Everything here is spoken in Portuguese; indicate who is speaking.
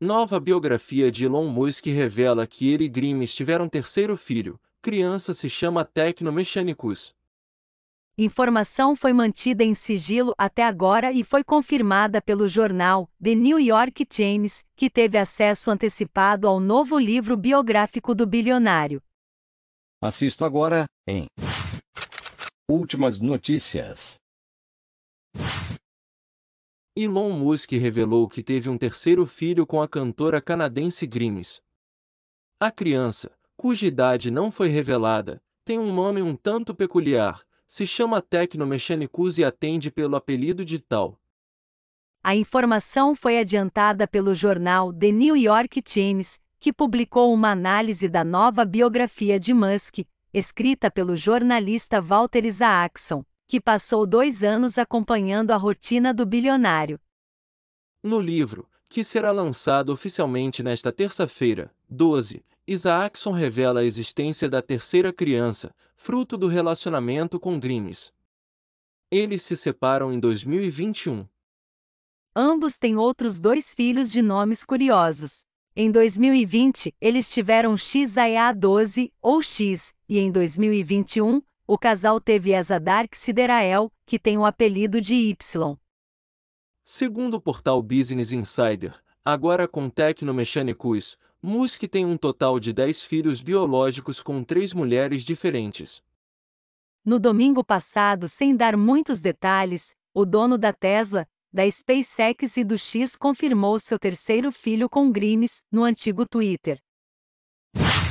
Speaker 1: Nova biografia de Elon Musk revela que ele e Grimes tiveram terceiro filho. Criança se chama Tecnomechanicus.
Speaker 2: Informação foi mantida em sigilo até agora e foi confirmada pelo jornal The New York Times, que teve acesso antecipado ao novo livro biográfico do bilionário.
Speaker 1: Assisto agora em Últimas notícias. Elon Musk revelou que teve um terceiro filho com a cantora canadense Grimes. A criança, cuja idade não foi revelada, tem um nome um tanto peculiar, se chama Tecnomechanicus e atende pelo apelido de tal.
Speaker 2: A informação foi adiantada pelo jornal The New York Times, que publicou uma análise da nova biografia de Musk, escrita pelo jornalista Walter Isaacson que passou dois anos acompanhando a rotina do bilionário.
Speaker 1: No livro, que será lançado oficialmente nesta terça-feira, 12, Isaacson revela a existência da terceira criança, fruto do relacionamento com Dreams. Eles se separam em 2021.
Speaker 2: Ambos têm outros dois filhos de nomes curiosos. Em 2020, eles tiveram XAEA12 ou X, e em 2021, o casal teve Dark Siderael, que tem o apelido de Y.
Speaker 1: Segundo o portal Business Insider, agora com Tecnomechanicus, Musk tem um total de 10 filhos biológicos com três mulheres diferentes.
Speaker 2: No domingo passado, sem dar muitos detalhes, o dono da Tesla, da SpaceX e do X confirmou seu terceiro filho com Grimes no antigo Twitter